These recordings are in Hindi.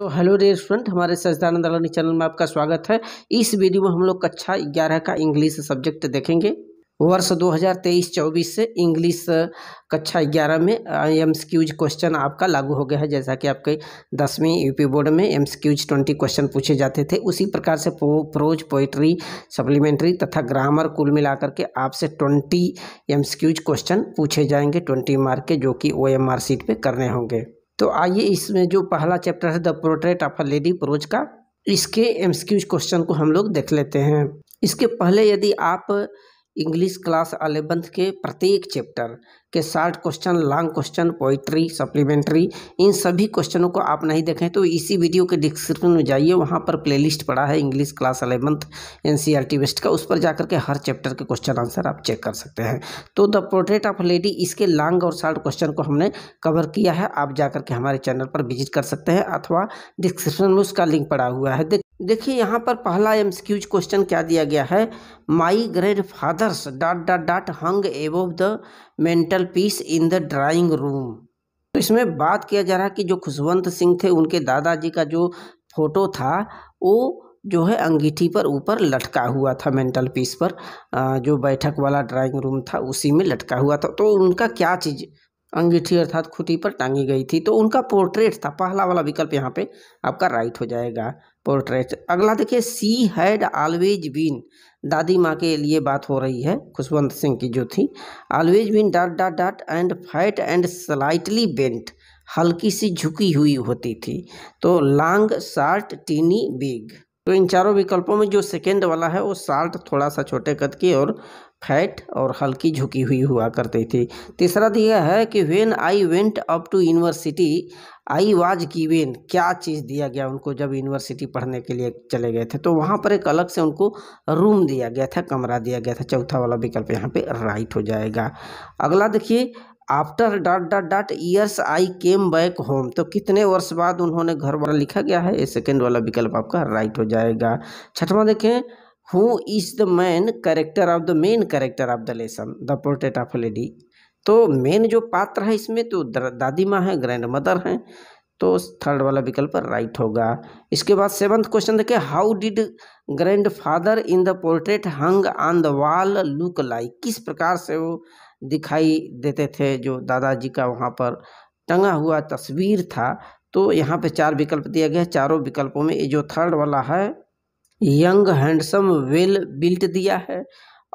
तो हेलो डेयर स्टूडेंट हमारे सजदानंद अलानी चैनल में आपका स्वागत है इस वीडियो में हम लोग कक्षा ग्यारह का इंग्लिश सब्जेक्ट देखेंगे वर्ष 2023-24 से इंग्लिश कक्षा ग्यारह में क्यूज क्वेश्चन आपका लागू हो गया है जैसा कि आपके दसवीं यूपी बोर्ड में क्यूज ट्वेंटी क्वेश्चन पूछे जाते थे उसी प्रकार से पो, प्रोज पोइट्री सप्लीमेंट्री तथा ग्रामर कुल मिलाकर के आपसे ट्वेंटी एम्स क्यूज क्वेश्चन पूछे जाएंगे ट्वेंटी मार्क के जो कि ओ आर सीट पर करने होंगे तो आइए इसमें जो पहला चैप्टर है the portrait of a lady prose का इसके एमसीक्यूज क्वेश्चन को हम लोग देख लेते हैं इसके पहले यदि आप इंग्लिश क्लास अलेवेंथ के प्रत्येक चैप्टर के short question long question poetry supplementary इन सभी क्वेश्चनों को आप नहीं देखें तो इसी वीडियो के डिस्क्रिप्शन में जाइए वहाँ पर प्लेलिस्ट पड़ा है English class eleventh N C का उस पर जाकर के हर चैप्टर के क्वेश्चन आंसर आप चेक कर सकते हैं तो द पोर्ट्रेट ऑफ लेडी इसके लॉन्ग और शार्ट क्वेश्चन को हमने कवर किया है आप जाकर के हमारे चैनल पर विजिट कर सकते हैं अथवा डिस्क्रिप्शन में उसका लिंक पड़ा हुआ है देखिए यहाँ पर पहला एम क्वेश्चन क्या दिया गया है my grandfather's dot dot dot hung above the mantelpiece in the drawing room तो इसमें बात किया जा रहा है कि जो खुशवंत सिंह थे उनके दादाजी का जो फोटो था वो जो है अंगीठी पर ऊपर लटका हुआ था मेंटल पीस पर जो बैठक वाला ड्राइंग रूम था उसी में लटका हुआ था तो उनका क्या चीज़ अंगीठी अर्थात खुटी पर टांगी गई थी तो उनका पोर्ट्रेट था पहला वाला विकल्प यहाँ पे आपका राइट हो जाएगा पोर्ट्रेट अगला देखिए सी हैड ऑलवेज बीन दादी माँ के लिए बात हो रही है खुशवंत सिंह की जो थी always been dot dot dot and fat and slightly bent हल्की सी झुकी हुई होती थी तो लॉन्ग शार्ट टीनी बिग तो इन चारों विकल्पों में जो सेकेंड वाला है वो साल्ट थोड़ा सा छोटे कद की और फैट और हल्की झुकी हुई हुआ करती थी तीसरा दिया है कि when I went up to university I was given क्या चीज़ दिया गया उनको जब यूनिवर्सिटी पढ़ने के लिए चले गए थे तो वहाँ पर एक अलग से उनको रूम दिया गया था कमरा दिया गया था चौथा वाला विकल्प यहाँ पे राइट हो जाएगा अगला देखिए after dot dot dot years I came back home तो कितने वर्ष बाद उन्होंने घर वाला लिखा गया है ये सेकेंड वाला विकल्प आपका राइट हो जाएगा छठवा देखें who is the man character of the main character of the lesson the portrait of lady तो मेन जो पात्र है इसमें तो दादी माँ है ग्रैंड मदर हैं तो थर्ड वाला विकल्प राइट होगा इसके बाद सेवंथ क्वेश्चन देखें how did grandfather in the portrait hung on the wall look like किस प्रकार से वो दिखाई देते थे जो दादाजी का वहाँ पर टंगा हुआ तस्वीर था तो यहाँ पे चार विकल्प दिया गया चारों विकल्पों में ये जो थर्ड वाला है यंग हैंडसम वेल बिल्ट दिया है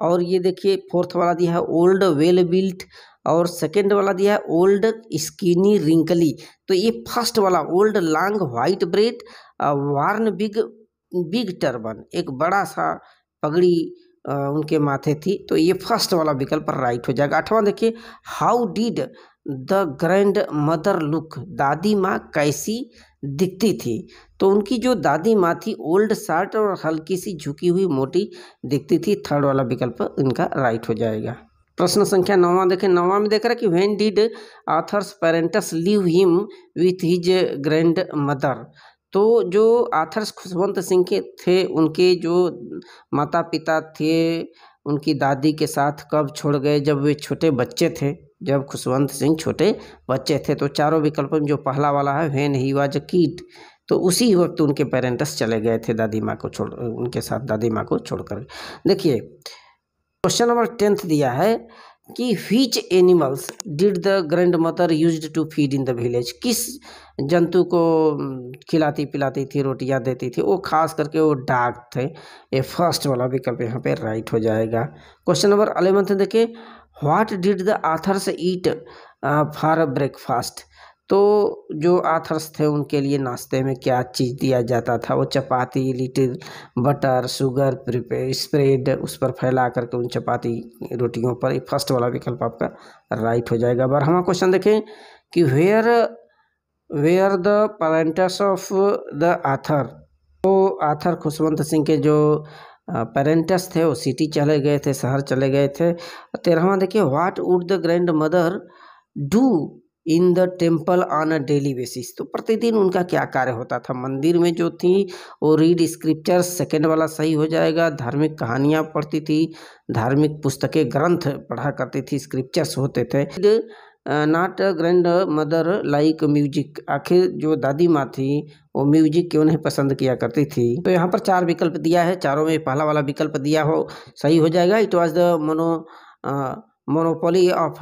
और ये देखिए फोर्थ वाला दिया है ओल्ड वेल बिल्ट और सेकंड वाला दिया है ओल्ड स्किनी रिंकली तो ये फर्स्ट वाला old long white beard worn big big turban एक बड़ा सा पगड़ी उनके माथे थी तो ये फर्स्ट वाला विकल्प राइट हो जाएगा आठवां देखिए how did the grandmother look दादी माँ कैसी दिखती थी तो उनकी जो दादी माँ थी ओल्ड शर्ट और हल्की सी झुकी हुई मोटी दिखती थी थर्ड वाला विकल्प इनका राइट हो जाएगा प्रश्न संख्या नौवा देखें नौवा में देख रहा है कि when did author's parents leave him with his grandmother तो जो आथर्स खुशवंत सिंह के थे उनके जो माता पिता थे उनकी दादी के साथ कब छोड़ गए जब वे छोटे बच्चे थे जब खुशवंत सिंह छोटे बच्चे थे तो चारों विकल्प में जो पहला वाला है वैन ही वाज कीट तो उसी वक्त उनके पेरेंट्स चले गए थे दादी माँ को छोड़ उनके साथ दादी माँ को छोड़कर देखिए क्वेश्चन नंबर टेंथ दिया है कि which animals did the grandmother use to feed in the village किस जंतु को खिलाती पिलाती थी रोटियां देती थी वो खास करके वो डाक थे ये फर्स्ट वाला विकल्प यहाँ पे राइट हो जाएगा क्वेश्चन नंबर अलेवंथ देखिए what did the authors eat for breakfast तो जो आथर्स थे उनके लिए नाश्ते में क्या चीज़ दिया जाता था वो चपाती लिटिल बटर शुगर प्रिपे स्प्रेड उस पर फैला करके उन चपाती रोटियों पर फर्स्ट वाला विकल्प आपका राइट हो जाएगा बारहवा क्वेश्चन देखें कि where were the parents of the author तो आथर खुशवंत सिंह के जो पेरेंट्स थे वो सिटी चले गए थे शहर चले गए थे तेरहवा देखिए what would the grandmother do in the temple on a daily basis तो प्रतिदिन उनका क्या कार्य होता था मंदिर में जो थी वो रीड स्क्रिप्चर सेकेंड वाला सही हो जाएगा धार्मिक कहानियाँ पढ़ती थी धार्मिक पुस्तकें ग्रंथ पढ़ा करती थी स्क्रिप्चर्स होते थे not grandmother like music आखिर जो दादी माँ थी वो म्यूजिक क्यों नहीं पसंद किया करती थी तो यहाँ पर चार विकल्प दिया है चारों में पहला वाला विकल्प दिया हो सही हो जाएगा it was the mono monopoly of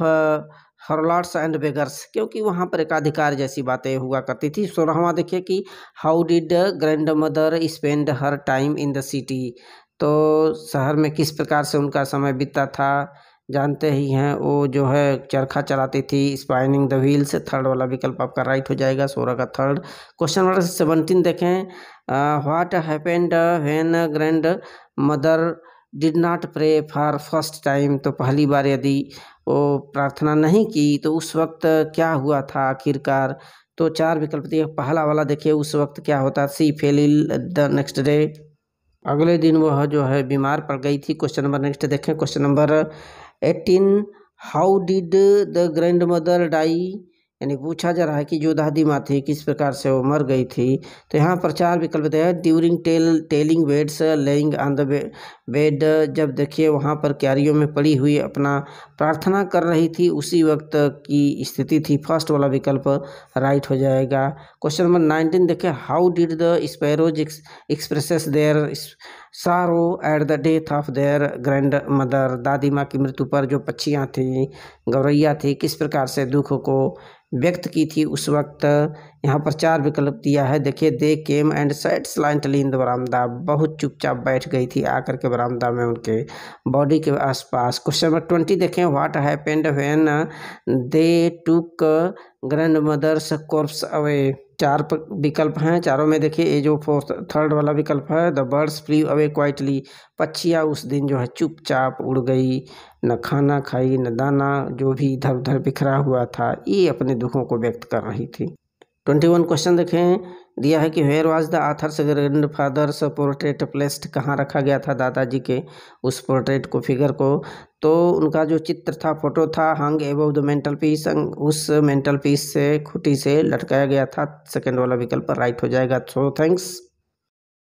harlots and beggars क्योंकि वहाँ पर एकाधिकार जैसी बातें हुआ करती थी सोलहवा देखिए कि how did grandmother spend her time in the city तो शहर में किस प्रकार से उनका समय बीतता था जानते ही हैं वो जो है चरखा चलाती थी स्पाइनिंग द व्हील्स थर्ड वाला विकल्प आपका राइट हो जाएगा सोलह का थर्ड क्वेश्चन नंबर सेवनटीन देखें what happened when grandmother did not pray for first time तो पहली बार यदि वो प्रार्थना नहीं की तो उस वक्त क्या हुआ था आखिरकार तो चार विकल्प दिए पहला वाला देखिए उस वक्त क्या होता she fell the next day अगले दिन वह जो है बीमार पड़ गई थी क्वेश्चन नंबर नेक्स्ट देखें question number eighteen how did the grandmother die यानी पूछा जा रहा है कि जो दादी माँ थी किस प्रकार से वो मर गई थी तो यहाँ पर चार विकल्प दिया during tell telling beads lying on the bed जब देखिए वहाँ पर क्यारियों में पड़ी हुई अपना प्रार्थना कर रही थी उसी वक्त की स्थिति थी फर्स्ट वाला विकल्प राइट हो जाएगा क्वेश्चन नंबर नाइनटीन देखिए how did the sparrows expresses their sorrow at the death of their grandmother दादी माँ की मृत्यु पर जो पक्षियाँ थी गौरैया थी किस प्रकार से दुख को व्यक्त की थी उस वक्त यहाँ पर चार विकल्प दिया है देखिए they came and sat silently in the बरामदा बहुत चुपचाप बैठ गई थी आकर के बरामदा में उनके बॉडी के आसपास क्वेश्चन नंबर ट्वेंटी देखें what happened when they took grandmother's corpse away चार विकल्प हैं चारों में देखिए ये जो फोर्थ थर्ड वाला विकल्प है the birds flew away quietly पक्षियाँ उस दिन जो है चुपचाप उड़ गई न खाना खाई न दाना जो भी इधर उधर बिखरा हुआ था ये अपने दुखों को व्यक्त कर रही थी ट्वेंटी वन क्वेश्चन देखें दिया है कि where was the author's grandfather's portrait placed कहाँ रखा गया था दादाजी के उस पोर्ट्रेट को फिगर को तो उनका जो चित्र था फोटो था hung above the mantelpiece उस मेंटल पीस से खुटी से लटकाया गया था सेकेंड वाला विकल्प राइट हो जाएगा सो थैंक्स